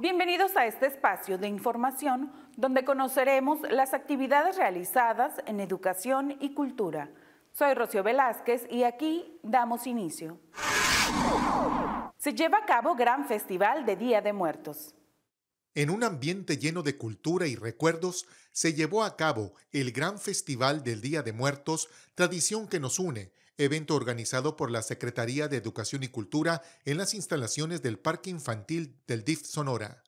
Bienvenidos a este espacio de información donde conoceremos las actividades realizadas en educación y cultura. Soy Rocío Velázquez y aquí damos inicio. Se lleva a cabo gran festival de Día de Muertos. En un ambiente lleno de cultura y recuerdos, se llevó a cabo el gran festival del Día de Muertos, tradición que nos une evento organizado por la Secretaría de Educación y Cultura en las instalaciones del Parque Infantil del DIF Sonora.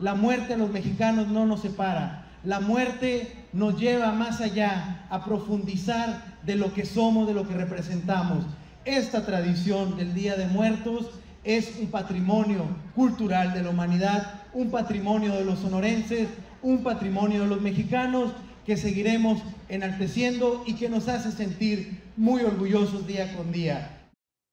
La muerte de los mexicanos no nos separa. La muerte nos lleva más allá, a profundizar de lo que somos, de lo que representamos. Esta tradición del Día de Muertos es un patrimonio cultural de la humanidad, un patrimonio de los sonorenses, un patrimonio de los mexicanos que seguiremos enalteciendo y que nos hace sentir muy orgullosos día con día.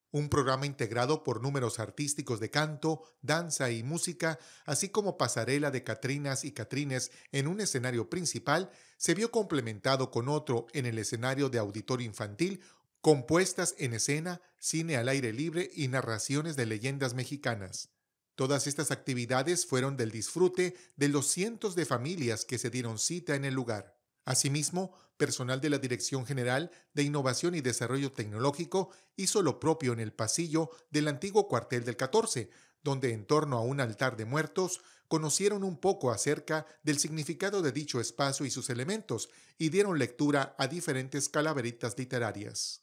Un programa integrado por números artísticos de canto, danza y música, así como pasarela de Catrinas y Catrines en un escenario principal, se vio complementado con otro en el escenario de auditorio infantil, compuestas en escena, cine al aire libre y narraciones de leyendas mexicanas. Todas estas actividades fueron del disfrute de los cientos de familias que se dieron cita en el lugar. Asimismo, personal de la Dirección General de Innovación y Desarrollo Tecnológico hizo lo propio en el pasillo del antiguo cuartel del 14, donde en torno a un altar de muertos conocieron un poco acerca del significado de dicho espacio y sus elementos y dieron lectura a diferentes calaveritas literarias.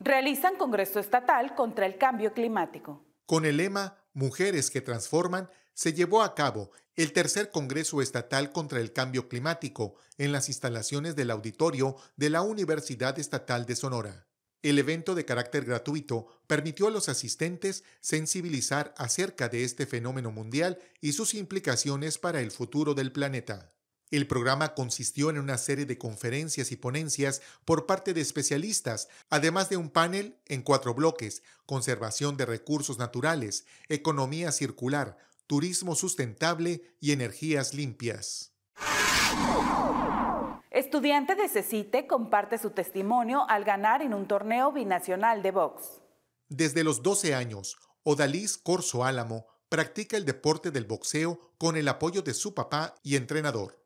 Realizan Congreso Estatal contra el Cambio Climático. Con el lema Mujeres que Transforman, se llevó a cabo el tercer Congreso Estatal contra el Cambio Climático en las instalaciones del auditorio de la Universidad Estatal de Sonora. El evento de carácter gratuito permitió a los asistentes sensibilizar acerca de este fenómeno mundial y sus implicaciones para el futuro del planeta. El programa consistió en una serie de conferencias y ponencias por parte de especialistas, además de un panel en cuatro bloques, conservación de recursos naturales, economía circular, turismo sustentable y energías limpias. Estudiante de CECITE comparte su testimonio al ganar en un torneo binacional de box. Desde los 12 años, Odalys Corso Álamo practica el deporte del boxeo con el apoyo de su papá y entrenador.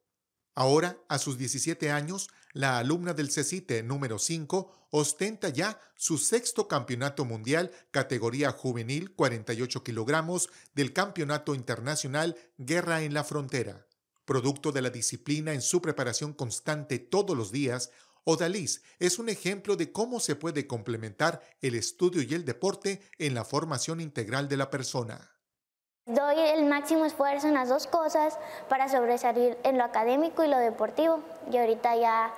Ahora, a sus 17 años, la alumna del CECITE número 5 ostenta ya su sexto campeonato mundial categoría juvenil 48 kilogramos del Campeonato Internacional Guerra en la Frontera. Producto de la disciplina en su preparación constante todos los días, Odalis es un ejemplo de cómo se puede complementar el estudio y el deporte en la formación integral de la persona. Doy el máximo esfuerzo en las dos cosas para sobresalir en lo académico y lo deportivo. Y ahorita ya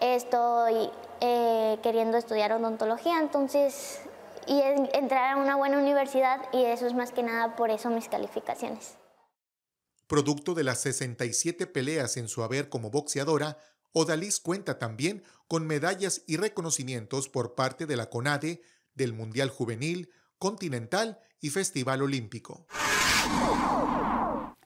estoy eh, queriendo estudiar odontología, entonces, y entrar a una buena universidad, y eso es más que nada por eso mis calificaciones. Producto de las 67 peleas en su haber como boxeadora, Odalis cuenta también con medallas y reconocimientos por parte de la CONADE, del Mundial Juvenil, Continental y Festival Olímpico.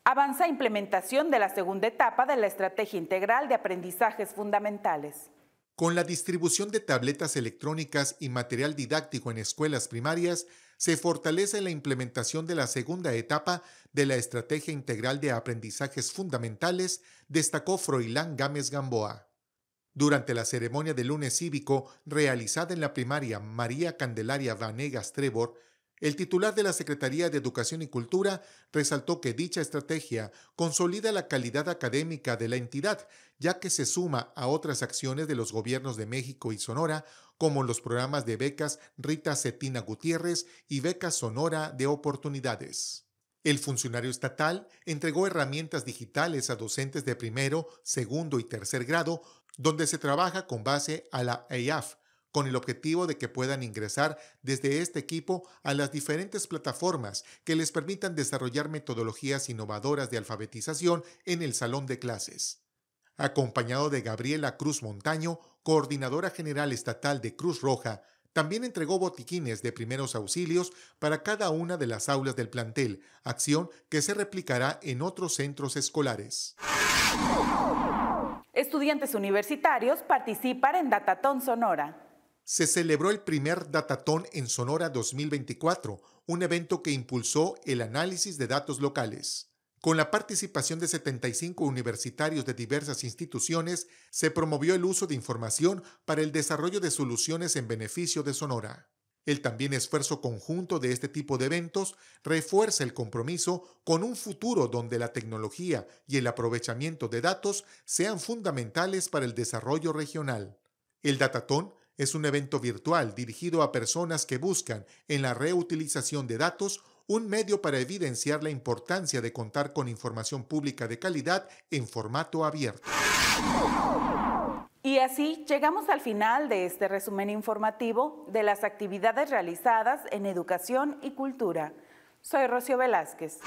Avanza implementación de la segunda etapa de la Estrategia Integral de Aprendizajes Fundamentales. Con la distribución de tabletas electrónicas y material didáctico en escuelas primarias, se fortalece la implementación de la segunda etapa de la Estrategia Integral de Aprendizajes Fundamentales, destacó Froilán Gámez Gamboa. Durante la ceremonia de lunes cívico realizada en la primaria María Candelaria Vanegas Trevor, el titular de la Secretaría de Educación y Cultura resaltó que dicha estrategia consolida la calidad académica de la entidad, ya que se suma a otras acciones de los gobiernos de México y Sonora, como los programas de becas Rita Cetina Gutiérrez y Becas Sonora de Oportunidades. El funcionario estatal entregó herramientas digitales a docentes de primero, segundo y tercer grado, donde se trabaja con base a la EIAF, con el objetivo de que puedan ingresar desde este equipo a las diferentes plataformas que les permitan desarrollar metodologías innovadoras de alfabetización en el salón de clases. Acompañado de Gabriela Cruz Montaño, coordinadora general estatal de Cruz Roja, también entregó botiquines de primeros auxilios para cada una de las aulas del plantel, acción que se replicará en otros centros escolares. Estudiantes universitarios participan en Datatón Sonora se celebró el primer Datatón en Sonora 2024, un evento que impulsó el análisis de datos locales. Con la participación de 75 universitarios de diversas instituciones, se promovió el uso de información para el desarrollo de soluciones en beneficio de Sonora. El también esfuerzo conjunto de este tipo de eventos refuerza el compromiso con un futuro donde la tecnología y el aprovechamiento de datos sean fundamentales para el desarrollo regional. El dataton es un evento virtual dirigido a personas que buscan, en la reutilización de datos, un medio para evidenciar la importancia de contar con información pública de calidad en formato abierto. Y así llegamos al final de este resumen informativo de las actividades realizadas en educación y cultura. Soy Rocio Velázquez.